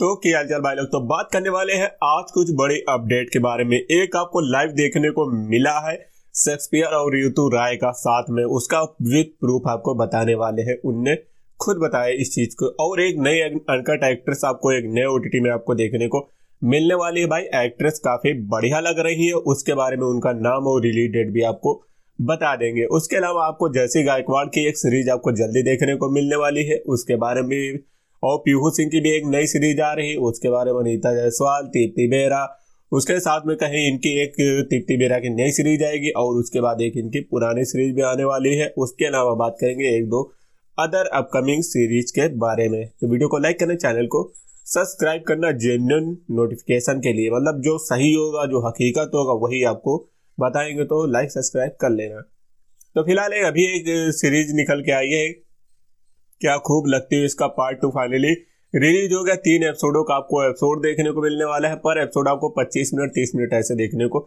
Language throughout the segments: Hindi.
तो क्या हाल भाई लोग तो बात करने वाले हैं आज कुछ बड़े अपडेट के बारे में एक आपको लाइव देखने को मिला है शेक्सपियर और ऋतु राय का साथ में उसका विद प्रूफ आपको बताने वाले हैं उनने खुद बताया इस चीज को और एक नई अनकट एक्ट्रेस आपको एक नए ओटीटी में आपको देखने को मिलने वाली है भाई एक्ट्रेस काफी बढ़िया लग रही है उसके बारे में उनका नाम और रिलीज डेट भी आपको बता देंगे उसके अलावा आपको जैसी गायकवाड़ की एक सीरीज आपको जल्दी देखने को मिलने वाली है उसके बारे में और पीहू सिंह की भी एक नई सीरीज आ रही है उसके बारे में नीता जायसवाल तीप्ति बेहरा उसके साथ में कहीं इनकी एक तीप्ति बेहरा की नई सीरीज आएगी और उसके बाद एक इनकी पुरानी सीरीज भी आने वाली है उसके अलावा बात करेंगे एक दो अदर अपकमिंग सीरीज के बारे में तो वीडियो को लाइक करना चैनल को सब्सक्राइब करना जेन्यून नोटिफिकेशन के लिए मतलब जो सही होगा जो हकीकत होगा वही आपको बताएंगे तो लाइक सब्सक्राइब कर लेना तो फिलहाल एक अभी एक सीरीज निकल के आई है क्या खूब लगती है इसका पार्ट टू फाइनली रिलीज हो गया तीन एपिसोडों का आपको एपिसोड देखने को मिलने वाला है पर एपिसोड आपको 25 मिनट 30 मिनट ऐसे देखने को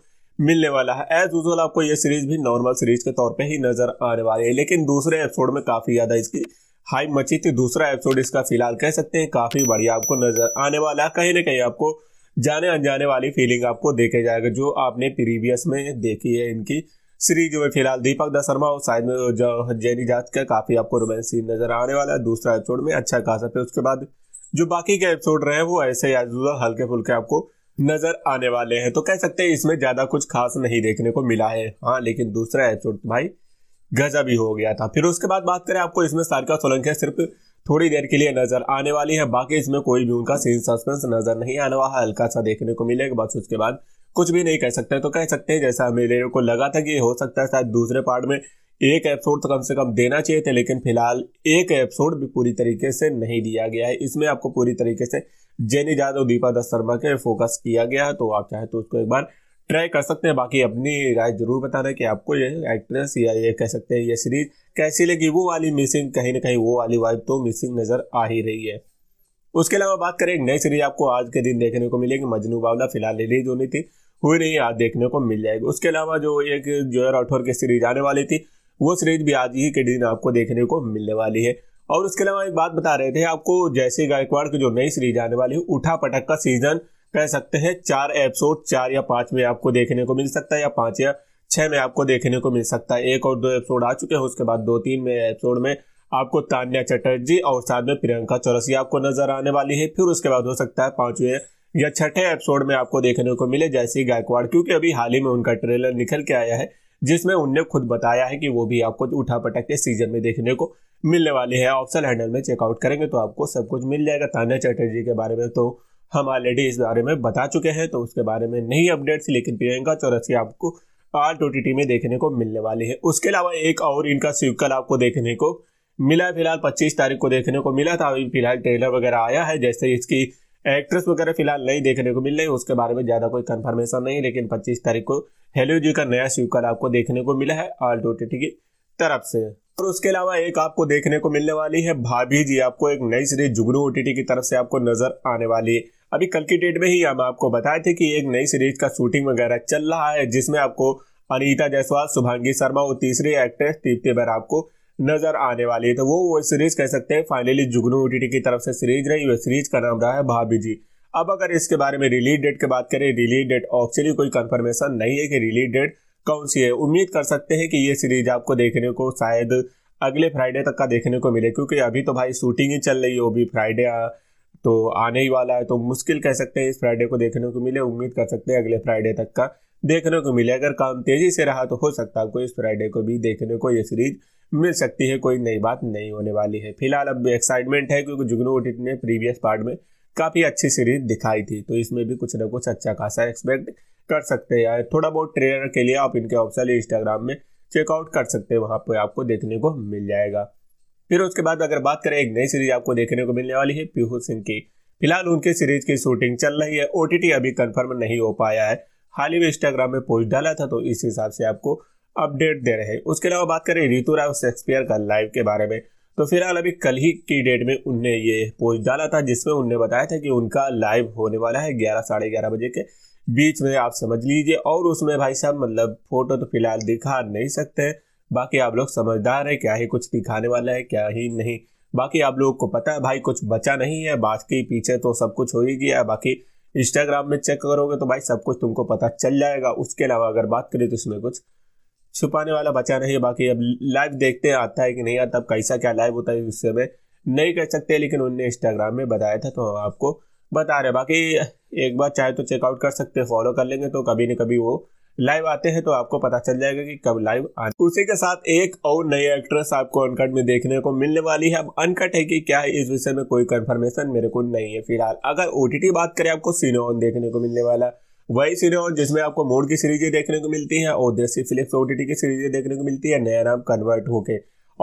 मिलने वाला है एज यूजल आपको ये सीरीज भी नॉर्मल सीरीज के तौर पे ही नजर आने वाली है लेकिन दूसरे एपिसोड में काफी ज्यादा इसकी हाई मची थी दूसरा एपिसोड इसका फिलहाल कह सकते हैं काफी बढ़िया आपको नजर आने वाला है कहीं ना कहीं आपको जाने अनजाने वाली फीलिंग आपको देखे जाएगा जो आपने प्रीवियस में देखी है इनकी सीरीज है फिलहाल दीपक द शर्मा और साइड में जो जैनी जात का काफी आपको रोमांस सीन नजर आने वाला है दूसरा एपिसोड में अच्छा खासा फिर उसके बाद जो बाकी के एपिसोड रहे वो ऐसे हल्के फुल्के आपको नजर आने वाले हैं तो कह सकते हैं इसमें ज्यादा कुछ खास नहीं देखने को मिला है हाँ लेकिन दूसरा एपिसोड भाई गजब ही हो गया था फिर उसके बाद बात करें आपको इसमें सारिका सोलंकिया सिर्फ थोड़ी देर के लिए नजर आने वाली है बाकी इसमें कोई भी उनका सीन सस्पेंस नजर नहीं आने वाला हल्का सा देखने को मिलेगा बस उसके बाद कुछ भी नहीं कह सकते तो कह सकते हैं जैसा मेरे को लगा था कि हो सकता है शायद दूसरे पार्ट में एक एपिसोड तो कम से कम देना चाहिए थे लेकिन फिलहाल एक एपिसोड भी पूरी तरीके से नहीं दिया गया है इसमें आपको पूरी तरीके से जेनी जादव दीपा दत्त शर्मा के फोकस किया गया है तो आप चाहे तो उसको एक बार ट्राई कर सकते हैं बाकी अपनी राय जरूर बताना कि आपको ये एक्ट्रेस या ये कह सकते हैं ये सीरीज कैसी लगी वो वाली मिसिंग कहीं ना कहीं वो वाली वाइब तो मिसिंग नज़र आ ही रही है उसके अलावा बात करें एक नई सीरीज आपको आज के दिन देखने को मिलेगी मजनू बावला फिलहाल रिलीज होनी थी हुए नहीं आज देखने को मिल जाएगी उसके अलावा जो एक जोया राठौर की सीरीज आने वाली थी वो सीरीज भी आज ही के दिन आपको देखने को मिलने वाली है और उसके अलावा एक बात बता रहे थे आपको जैसे गायकवाड़ की जो नई सीरीज आने वाली है उठा पटक का सीजन कह सकते हैं चार एपिसोड चार या पांच में आपको देखने को मिल सकता है या पांच या छह में आपको देखने को मिल सकता है एक और दो एपिसोड आ चुके हैं उसके बाद दो तीन में एपिसोड में आपको तान्या चटर्जी और साथ में प्रियंका चौरसिया आपको नजर आने वाली है फिर उसके बाद हो सकता है पांचवें या छठे एपिसोड में आपको देखने को मिले जैसी गायकवाड़ क्योंकि अभी हाल ही में उनका ट्रेलर निकल के आया है जिसमें उनने खुद बताया है कि वो भी आपको उठा पटक के सीजन में देखने को मिलने वाले हैं ऑप्शन हैंडल में चेकआउट करेंगे तो आपको सब कुछ मिल जाएगा तान्या चैटर्जी के बारे में तो हम ऑलरेडी इस बारे में बता चुके हैं तो उसके बारे में नहीं अपडेट्स लेकिन प्रियंका चौरसी आपको आर टू में देखने को मिलने वाले है उसके अलावा एक और इनका सीक्वल आपको देखने को मिला फिलहाल 25 तारीख को देखने को मिला था अभी फिलहाल ट्रेलर वगैरह आया है जैसे इसकी एक्ट्रेस वगैरह फिलहाल नहीं देखने को मिल रही उसके बारे में ज्यादा कोई कंफर्मेशन नहीं लेकिन पच्चीस तारीख को हेलो जी का नया स्वीकार आपको देखने को मिला है ऑल डोटेटी की तरफ से और उसके अलावा एक आपको देखने को मिलने वाली है भाभी जी आपको एक नई सीरीज जुगनू ओटीटी की तरफ से आपको नजर आने वाली है अभी कल की डेट में ही हम आपको बताए थे कि एक नई सीरीज का शूटिंग वगैरह चल रहा है जिसमें आपको अनीता जायसवाल शुभांगी शर्मा और तीसरी एक्ट्रेस दीप्ति बैर आपको नजर आने वाली है तो वो वेब सीरीज कह सकते हैं फाइनली जुगनू ओटीटी की तरफ से सीरीज रही वेब सीरीज का नाम रहा है भाभी जी अब अगर इसके बारे में रिलीज डेट की बात करें रिलीज डेट ऑक्चुअली कोई कंफर्मेशन नहीं है कि रिलीज डेट कौन सी है उम्मीद कर सकते हैं कि ये सीरीज आपको देखने को शायद अगले फ्राइडे तक का देखने को मिले क्योंकि अभी तो भाई शूटिंग ही चल रही है वो भी फ्राइडे तो आने ही वाला है तो मुश्किल कह सकते हैं इस फ्राइडे को देखने को मिले उम्मीद कर सकते हैं अगले फ्राइडे तक का देखने को मिले अगर काम तेजी से रहा तो हो सकता है आपको इस फ्राइडे को भी देखने को ये सीरीज मिल सकती है कोई नई बात नहीं होने वाली है फिलहाल अब एक्साइटमेंट है क्योंकि जुगनू ओटिट ने प्रीवियस पार्ट में काफ़ी अच्छी सीरीज दिखाई थी तो इसमें भी कुछ ना कुछ अच्छा खासा एक्सपेक्ट कर सकते हैं थोड़ा बहुत ट्रेलर के लिए आप इनके ऑप्शन इंस्टाग्राम में चेकआउट कर सकते हैं वहाँ पर आपको देखने को मिल जाएगा फिर उसके बाद अगर बात करें एक नई सीरीज आपको देखने को मिलने वाली है पीहू सिंह की फिलहाल उनके सीरीज की शूटिंग चल रही है ओ अभी कन्फर्म नहीं हो पाया है हाल ही में इंस्टाग्राम में पोस्ट डाला था तो इस हिसाब से आपको अपडेट दे रहे हैं उसके अलावा बात करें रितु राव शेक्सपियर का लाइव के बारे में तो फिलहाल अभी कल ही की डेट में उनने ये पोस्ट डाला था जिसमें उनने बताया था कि उनका लाइव होने वाला है ग्यारह साढ़े ग्यारह बजे के बीच में आप समझ लीजिए और उसमें भाई साहब मतलब फोटो तो फिलहाल दिखा नहीं सकते बाकी आप लोग समझदार है क्या ही कुछ दिखाने वाला है क्या ही नहीं बाकी आप लोगों को पता है भाई कुछ बचा नहीं है बाकी पीछे तो सब कुछ हो ही गया बाकी इंस्टाग्राम में चेक करोगे तो भाई सब कुछ तुमको पता चल जाएगा उसके अलावा अगर बात करें तो इसमें कुछ छुपाने वाला बचा नहीं है बाकी अब लाइव देखते हैं आता है कि नहीं आता कैसा क्या लाइव होता है उस समय नहीं कर सकते लेकिन उनने इंस्टाग्राम में बताया था तो हम आपको बता रहे बाकी एक बार चाहे तो चेकआउट कर सकते हैं फॉलो कर लेंगे तो कभी ना कभी वो लाइव आते हैं तो आपको पता चल जाएगा कि कब लाइव आने उसी के साथ एक और नई एक्ट्रेस आपको अनकट में देखने को मिलने वाली है अब अनकट है कि क्या है इस विषय में कोई कंफर्मेशन मेरे को नहीं है फिलहाल अगर ओ बात करें आपको सीनोन देखने को मिलने वाला वही सीनोन जिसमें आपको मोड़ की सीरीजें देखने को मिलती हैं और देसी फिलिप्स ओ की सीरीजें देखने को मिलती है नया नाम कन्वर्ट होके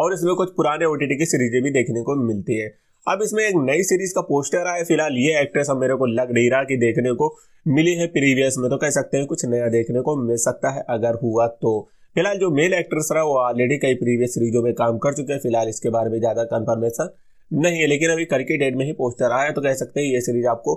और इसमें कुछ पुराने ओ की सीरीजें भी देखने को मिलती है अब इसमें एक नई सीरीज का पोस्टर आया फिलहाल ये एक्ट्रेस अब मेरे को लग नहीं रहा कि देखने को मिली है प्रीवियस में तो कह सकते हैं कुछ नया देखने को मिल सकता है अगर हुआ तो फिलहाल जो मेल एक्ट्रेस रहा वो ऑलरेडी कई प्रीवियस सीरीजों में काम कर चुके हैं फिलहाल इसके बारे में ज्यादा कन्फर्मेशन नहीं है लेकिन अभी करके डेट में ही पोस्टर आया तो कह सकते हैं ये सीरीज आपको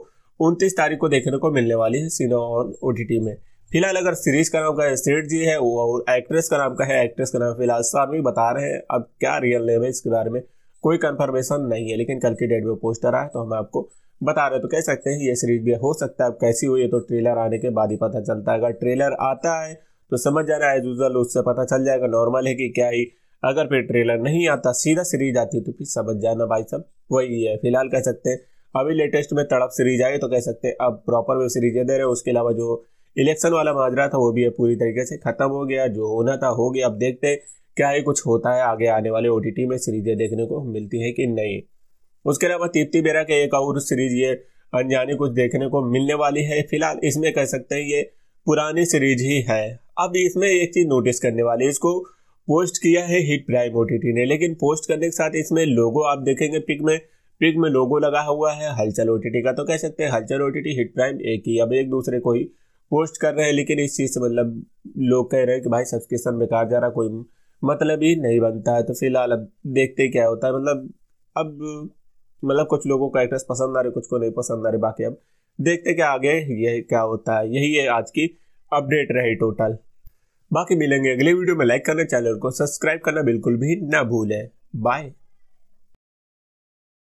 उनतीस तारीख को देखने को मिलने वाली है सीनो और ओ में फिलहाल अगर सीरीज का नाम का सेठ जी है और एक्ट्रेस का नाम का है एक्ट्रेस का नाम फिलहाल सामी बता रहे हैं अब क्या रियल नेम है इसके बारे में कोई कंफर्मेशन नहीं है लेकिन कल की डेट में पोस्टर आया तो हम आपको बता रहे तो कह सकते हैं ये सीरीज भी हो सकता है अब कैसी हुई है तो ट्रेलर आने के बाद ही पता चलता है अगर ट्रेलर आता है तो समझ जाना एज यूजल उससे पता चल जाएगा नॉर्मल है कि क्या ही अगर फिर ट्रेलर नहीं आता सीधा सीरीज आती तो फिर समझ जाना भाई सब वही है फिलहाल कह सकते हैं अभी लेटेस्ट में तड़प सीरीज आई तो कह सकते हैं अब प्रॉपर वेब सीरीजें दे रहे हैं उसके अलावा जो इलेक्शन वाला माजरा था वो भी पूरी तरीके से खत्म हो गया जो होना था हो गया अब देखते हैं क्या ये कुछ होता है आगे आने वाले ओ में सीरीजें देखने को मिलती है कि नहीं उसके अलावा तीप्ति बेरा के एक और सीरीज ये अनजाने कुछ देखने को मिलने वाली है फिलहाल इसमें कह सकते हैं ये पुरानी सीरीज ही है अब इसमें एक चीज़ नोटिस करने वाली है इसको पोस्ट किया है हिट प्राइम ओ ने लेकिन पोस्ट करने के साथ इसमें लोगो आप देखेंगे पिक में पिक में लोगो लगा हुआ है हलचल ओ का तो कह सकते हैं हलचल ओ हिट प्राइम एक ही अब एक दूसरे को ही पोस्ट कर रहे हैं लेकिन इस चीज़ से मतलब लोग कह रहे हैं कि भाई सब्सक्रिप्शन बेकार जा रहा कोई मतलब ही नहीं बनता है तो फिलहाल अब देखते क्या होता है मतलब अब मतलब कुछ लोगों को एक्ट्रेस पसंद आ रही कुछ को नहीं पसंद आ रही बाकी अब देखते क्या आगे यही क्या होता है यही है आज की अपडेट रही टोटल बाकी मिलेंगे अगले वीडियो में लाइक करना चैनल को सब्सक्राइब करना बिल्कुल भी ना भूलें बाय